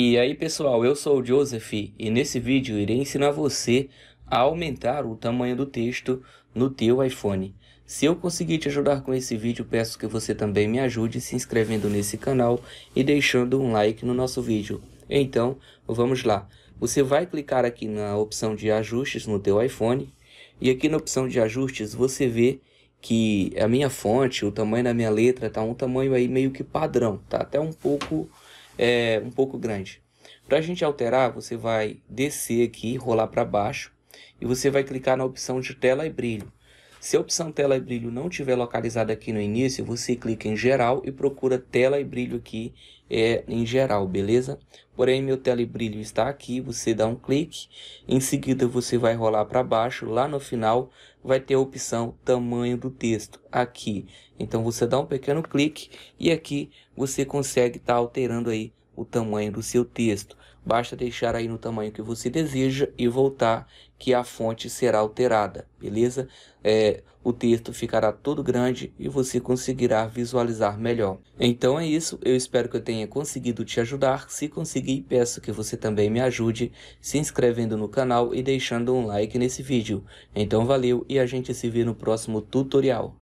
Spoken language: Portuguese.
E aí pessoal, eu sou o Joseph e nesse vídeo irei ensinar você a aumentar o tamanho do texto no teu iPhone. Se eu conseguir te ajudar com esse vídeo, peço que você também me ajude se inscrevendo nesse canal e deixando um like no nosso vídeo. Então, vamos lá. Você vai clicar aqui na opção de ajustes no teu iPhone e aqui na opção de ajustes você vê que a minha fonte, o tamanho da minha letra tá um tamanho aí meio que padrão, tá até um pouco é um pouco grande. Para a gente alterar, você vai descer aqui, rolar para baixo e você vai clicar na opção de tela e brilho. Se a opção tela e brilho não estiver localizada aqui no início, você clica em geral e procura tela e brilho aqui é, em geral, beleza? Porém, meu tela e brilho está aqui, você dá um clique, em seguida você vai rolar para baixo, lá no final vai ter a opção tamanho do texto, aqui. Então você dá um pequeno clique e aqui você consegue estar tá alterando aí o tamanho do seu texto. Basta deixar aí no tamanho que você deseja e voltar que a fonte será alterada, beleza? É, o texto ficará todo grande e você conseguirá visualizar melhor. Então é isso, eu espero que eu tenha conseguido te ajudar. Se conseguir, peço que você também me ajude se inscrevendo no canal e deixando um like nesse vídeo. Então valeu e a gente se vê no próximo tutorial.